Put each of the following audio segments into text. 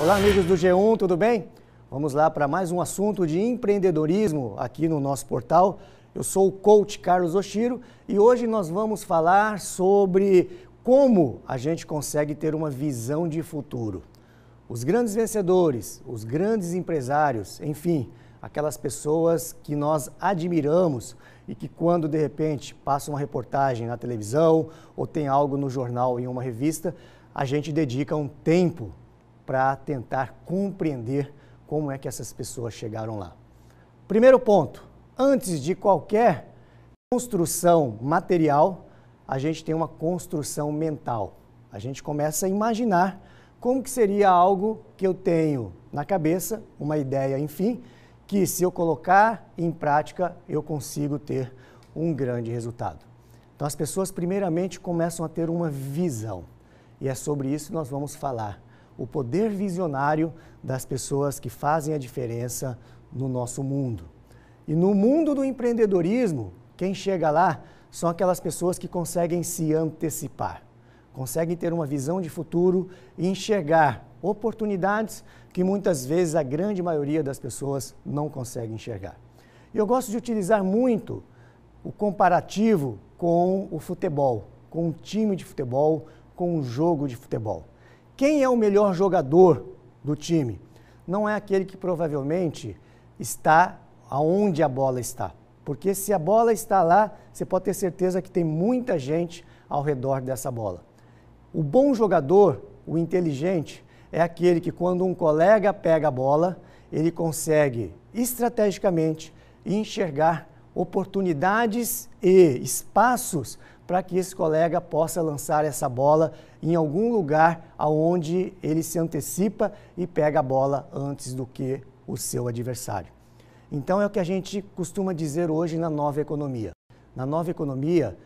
Olá, amigos do G1, tudo bem? Vamos lá para mais um assunto de empreendedorismo aqui no nosso portal. Eu sou o coach Carlos Oshiro e hoje nós vamos falar sobre como a gente consegue ter uma visão de futuro. Os grandes vencedores, os grandes empresários, enfim, aquelas pessoas que nós admiramos e que quando de repente passa uma reportagem na televisão ou tem algo no jornal em uma revista, a gente dedica um tempo para tentar compreender como é que essas pessoas chegaram lá. Primeiro ponto: antes de qualquer construção material, a gente tem uma construção mental. A gente começa a imaginar como que seria algo que eu tenho na cabeça, uma ideia, enfim, que se eu colocar em prática, eu consigo ter um grande resultado. Então as pessoas primeiramente começam a ter uma visão. E é sobre isso que nós vamos falar. O poder visionário das pessoas que fazem a diferença no nosso mundo. E no mundo do empreendedorismo, quem chega lá são aquelas pessoas que conseguem se antecipar, conseguem ter uma visão de futuro e enxergar oportunidades que muitas vezes a grande maioria das pessoas não consegue enxergar. E eu gosto de utilizar muito o comparativo com o futebol, com um time de futebol, com um jogo de futebol. Quem é o melhor jogador do time? Não é aquele que provavelmente está aonde a bola está. Porque se a bola está lá, você pode ter certeza que tem muita gente ao redor dessa bola. O bom jogador, o inteligente, é aquele que quando um colega pega a bola, ele consegue estrategicamente enxergar oportunidades e espaços para que esse colega possa lançar essa bola em algum lugar aonde ele se antecipa e pega a bola antes do que o seu adversário. Então é o que a gente costuma dizer hoje na nova economia. Na nova economia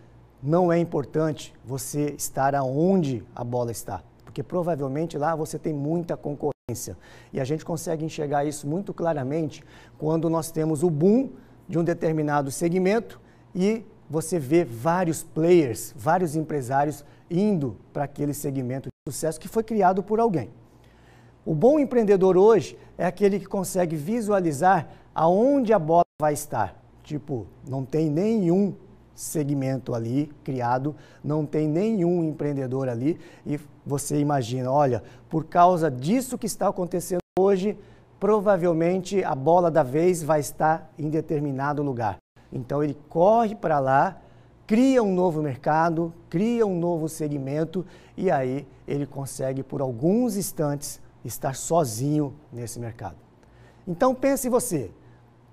não é importante você estar aonde a bola está, porque provavelmente lá você tem muita concorrência. E a gente consegue enxergar isso muito claramente quando nós temos o boom de um determinado segmento e você vê vários players, vários empresários indo para aquele segmento de sucesso que foi criado por alguém. O bom empreendedor hoje é aquele que consegue visualizar aonde a bola vai estar. Tipo, não tem nenhum segmento ali criado, não tem nenhum empreendedor ali e você imagina, olha, por causa disso que está acontecendo hoje, provavelmente a bola da vez vai estar em determinado lugar. Então ele corre para lá, cria um novo mercado, cria um novo segmento e aí ele consegue por alguns instantes estar sozinho nesse mercado. Então pense você,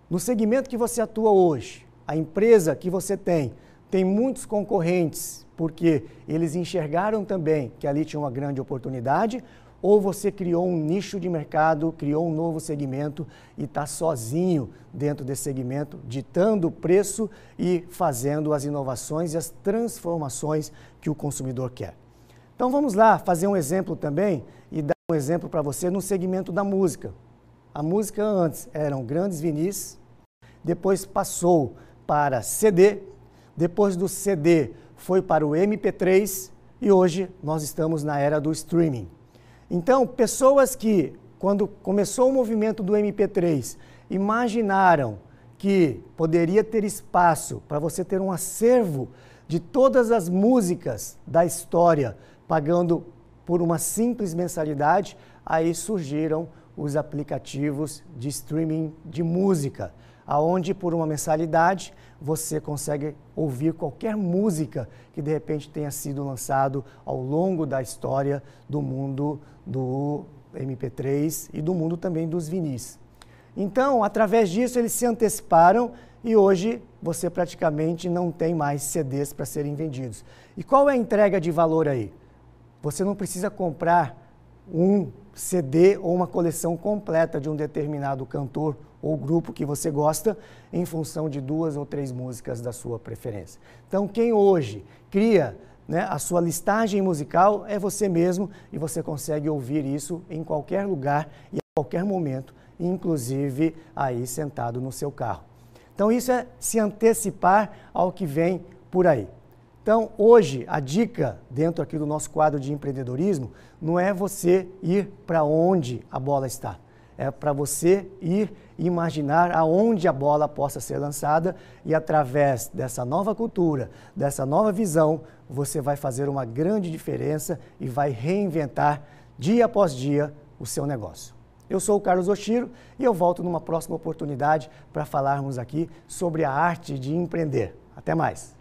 no segmento que você atua hoje, a empresa que você tem, tem muitos concorrentes, porque eles enxergaram também que ali tinha uma grande oportunidade, ou você criou um nicho de mercado, criou um novo segmento e está sozinho dentro desse segmento, ditando o preço e fazendo as inovações e as transformações que o consumidor quer. Então vamos lá fazer um exemplo também e dar um exemplo para você no segmento da música. A música antes eram grandes vinis, depois passou para CD, depois do CD foi para o MP3 e hoje nós estamos na era do streaming. Então, pessoas que, quando começou o movimento do MP3, imaginaram que poderia ter espaço para você ter um acervo de todas as músicas da história, pagando por uma simples mensalidade, aí surgiram os aplicativos de streaming de música aonde por uma mensalidade você consegue ouvir qualquer música que de repente tenha sido lançado ao longo da história do mundo do MP3 e do mundo também dos vinis. Então, através disso eles se anteciparam e hoje você praticamente não tem mais CDs para serem vendidos. E qual é a entrega de valor aí? Você não precisa comprar um CD ou uma coleção completa de um determinado cantor ou grupo que você gosta, em função de duas ou três músicas da sua preferência. Então, quem hoje cria né, a sua listagem musical é você mesmo e você consegue ouvir isso em qualquer lugar e a qualquer momento, inclusive aí sentado no seu carro. Então, isso é se antecipar ao que vem por aí. Então, hoje, a dica dentro aqui do nosso quadro de empreendedorismo não é você ir para onde a bola está, é para você ir imaginar aonde a bola possa ser lançada e através dessa nova cultura, dessa nova visão, você vai fazer uma grande diferença e vai reinventar dia após dia o seu negócio. Eu sou o Carlos Oshiro e eu volto numa próxima oportunidade para falarmos aqui sobre a arte de empreender. Até mais!